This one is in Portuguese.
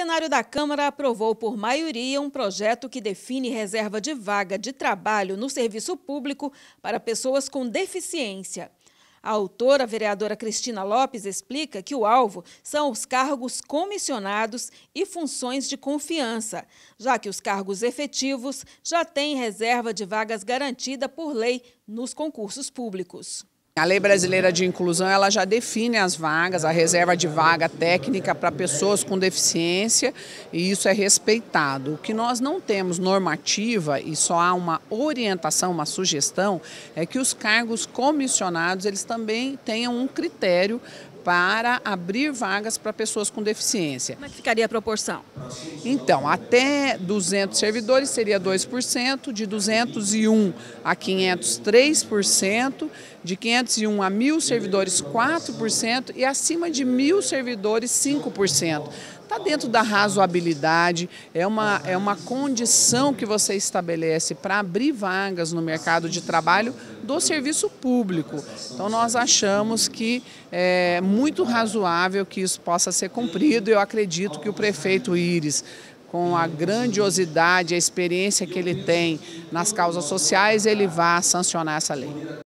plenário da Câmara aprovou por maioria um projeto que define reserva de vaga de trabalho no serviço público para pessoas com deficiência. A autora, a vereadora Cristina Lopes, explica que o alvo são os cargos comissionados e funções de confiança, já que os cargos efetivos já têm reserva de vagas garantida por lei nos concursos públicos. A Lei Brasileira de Inclusão ela já define as vagas, a reserva de vaga técnica para pessoas com deficiência e isso é respeitado. O que nós não temos normativa e só há uma orientação, uma sugestão, é que os cargos comissionados eles também tenham um critério para abrir vagas para pessoas com deficiência. Como é que ficaria a proporção? Então, até 200 servidores seria 2%, de 201 a 500, 3%, de 501 a 1.000 servidores, 4%, e acima de 1.000 servidores, 5% está dentro da razoabilidade, é uma, é uma condição que você estabelece para abrir vagas no mercado de trabalho do serviço público. Então nós achamos que é muito razoável que isso possa ser cumprido. Eu acredito que o prefeito Íris com a grandiosidade, a experiência que ele tem nas causas sociais, ele vai sancionar essa lei.